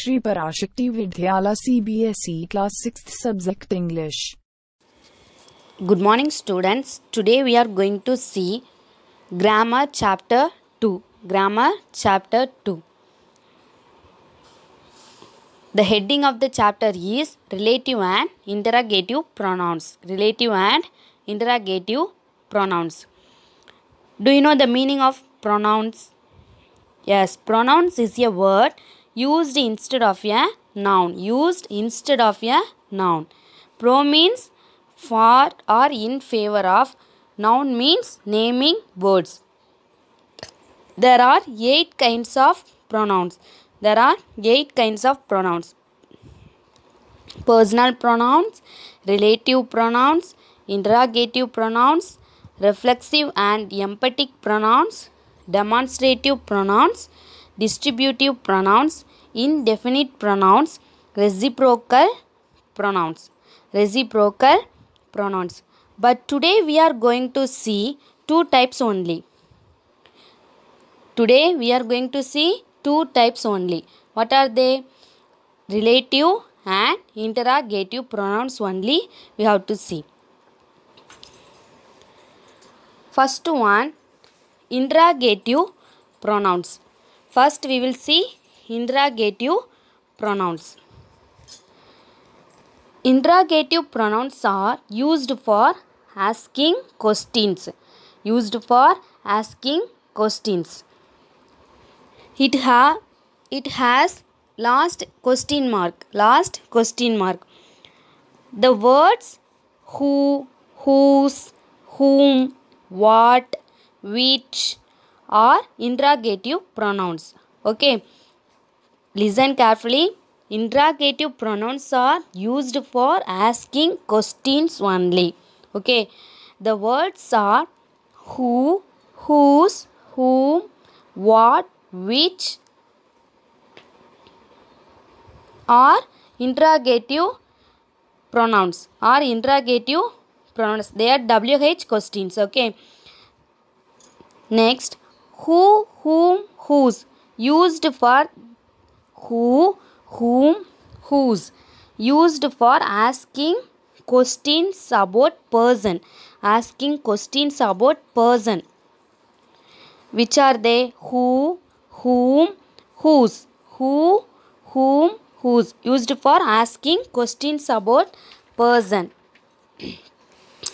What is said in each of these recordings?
Shri Parashakti Vidyala CBSE Class 6th Subject English. Good morning students. Today we are going to see Grammar Chapter 2. Grammar Chapter 2. The heading of the chapter is Relative and Interrogative Pronouns. Relative and Interrogative Pronouns. Do you know the meaning of pronouns? Yes, pronouns is a word used instead of a noun. Used instead of a noun. Pro means for or in favor of. Noun means naming words. There are eight kinds of pronouns. There are eight kinds of pronouns. Personal pronouns, relative pronouns, interrogative pronouns, reflexive and emphatic pronouns, demonstrative pronouns, distributive pronouns, indefinite pronouns, reciprocal pronouns. Reciprocal pronouns. But today we are going to see two types only. Today we are going to see two types only. What are they? Relative and interrogative pronouns only we have to see. First one, interrogative pronouns. First we will see interrogative pronouns. Interrogative pronouns are used for asking questions. Used for asking questions. It, ha it has last question mark. Last question mark. The words who, whose, whom, what, which, or interrogative pronouns. Okay. Listen carefully. Interrogative pronouns are used for asking questions only. Okay. The words are who, whose, whom, what, which are interrogative pronouns or interrogative pronouns. They are WH questions. Okay. Next, who, whom, whose. Used for who, whom, whose. Used for asking questions about person. Asking questions about person. Which are they? Who, whom, whose. Who, whom, whose. Used for asking questions about person.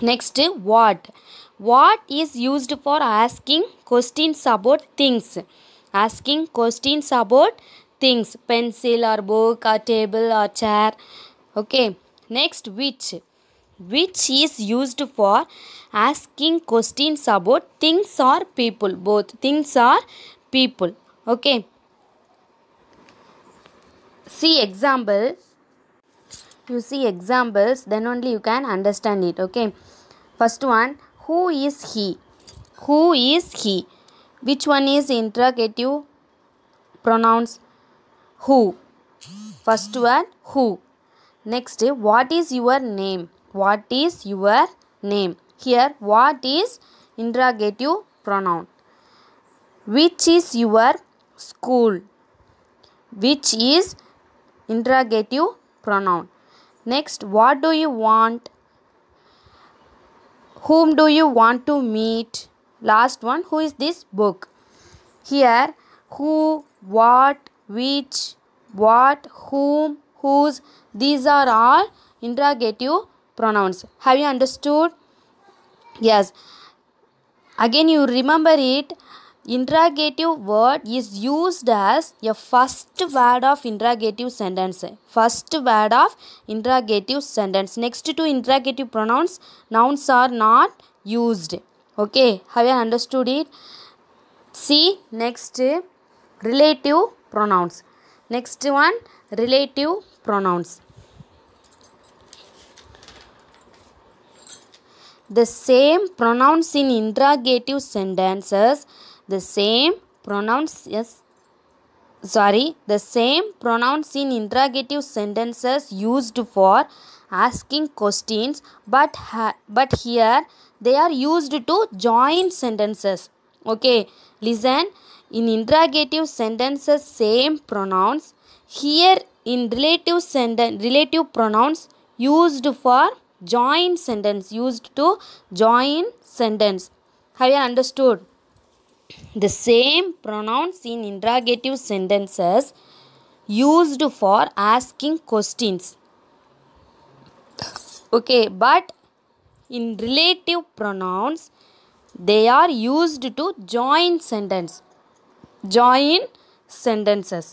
Next, what. What is used for asking questions about things? Asking questions about things. Pencil or book or table or chair. Okay. Next, which? Which is used for asking questions about things or people. Both things or people. Okay. See example you see examples then only you can understand it okay first one who is he? Who is he? Which one is interrogative pronouns? Who? First one, who. Next, what is your name? What is your name? Here, what is interrogative pronoun? Which is your school? Which is interrogative pronoun? Next, what do you want? whom do you want to meet last one who is this book here who what which what whom whose these are all interrogative pronouns have you understood yes again you remember it Interrogative word is used as a first word of interrogative sentence. First word of interrogative sentence. Next to interrogative pronouns, nouns are not used. Okay, have you understood it? See, next relative pronouns. Next one, relative pronouns. The same pronouns in interrogative sentences the same pronouns, yes, sorry, the same pronouns in interrogative sentences used for asking questions, but, but here they are used to join sentences. Okay, listen. In interrogative sentences, same pronouns. Here in relative sentence, relative pronouns used for join sentence, used to join sentence. Have you understood? the same pronouns in interrogative sentences used for asking questions okay but in relative pronouns they are used to join sentence join sentences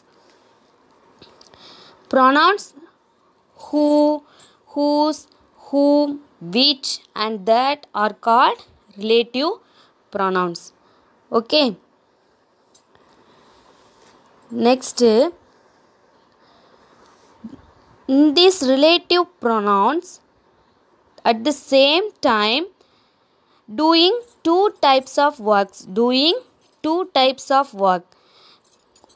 pronouns who whose whom which and that are called relative pronouns Okay. Next, this relative pronouns at the same time doing two types of works doing two types of work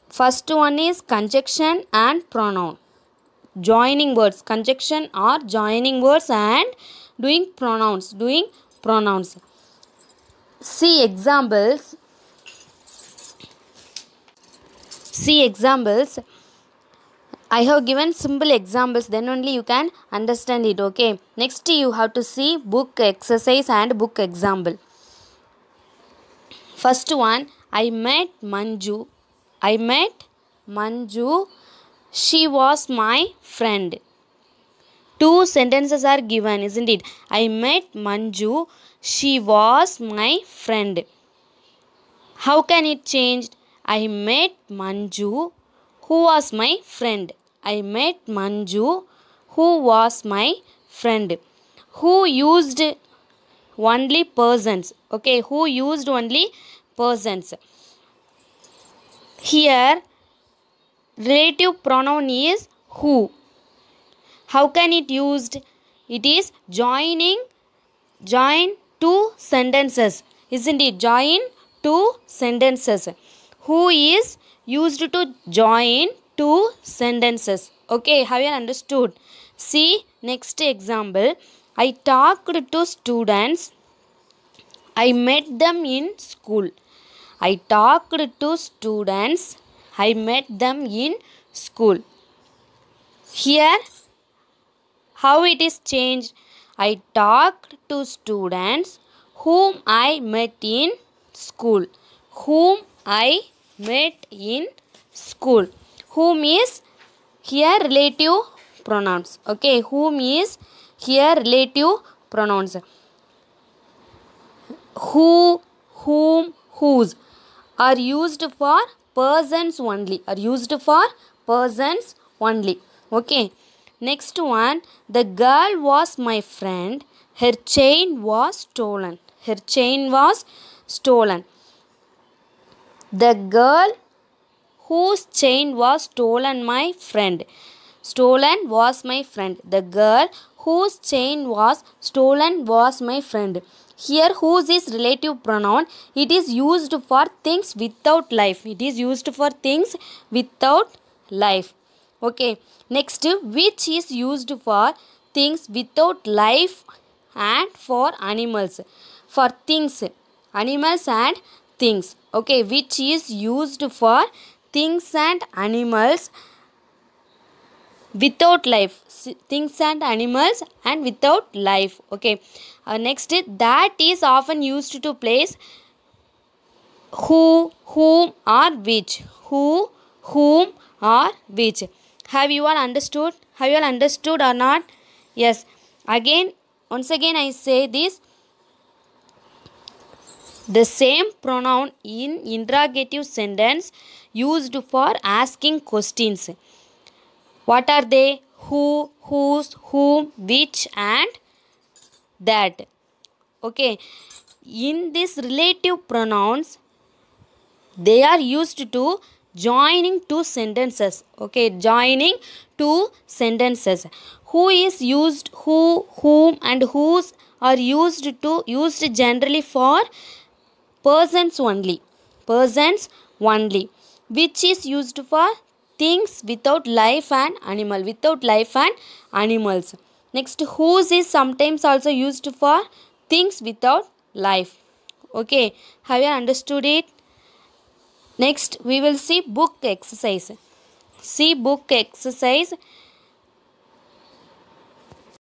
first one is conjunction and pronoun joining words conjunction or joining words and doing pronouns doing pronouns see examples See examples. I have given simple examples then only you can understand it okay. Next you have to see book exercise and book example. First one I met Manju. I met Manju. She was my friend. Two sentences are given isn't it. I met Manju. She was my friend. How can it change? I met Manju who was my friend. I met Manju who was my friend. Who used only persons. Okay, who used only persons. Here, relative pronoun is who. How can it used? It is joining, join two sentences. Isn't it? Join two sentences who is used to join two sentences. Okay, have you understood? See, next example. I talked to students. I met them in school. I talked to students. I met them in school. Here, how it is changed? I talked to students whom I met in school. Whom I met in school. Whom is here relative pronouns. Okay, whom is here relative pronouns. Who, whom, whose are used for persons only. Are used for persons only. Okay. Next one, the girl was my friend. Her chain was stolen. Her chain was stolen. The girl whose chain was stolen my friend. Stolen was my friend. The girl whose chain was stolen was my friend. Here, whose is relative pronoun. It is used for things without life. It is used for things without life. Okay. Next, which is used for things without life and for animals. For things, animals and things okay which is used for things and animals without life things and animals and without life okay uh, next that is often used to place who whom or which who whom or which have you all understood have you all understood or not yes again once again i say this the same pronoun in interrogative sentence used for asking questions. What are they? Who, whose, whom, which and that. Okay. In this relative pronouns, they are used to joining two sentences okay joining two sentences who is used who whom and whose are used to used generally for persons only persons only which is used for things without life and animal without life and animals next whose is sometimes also used for things without life okay have you understood it next we will see book exercise see book exercise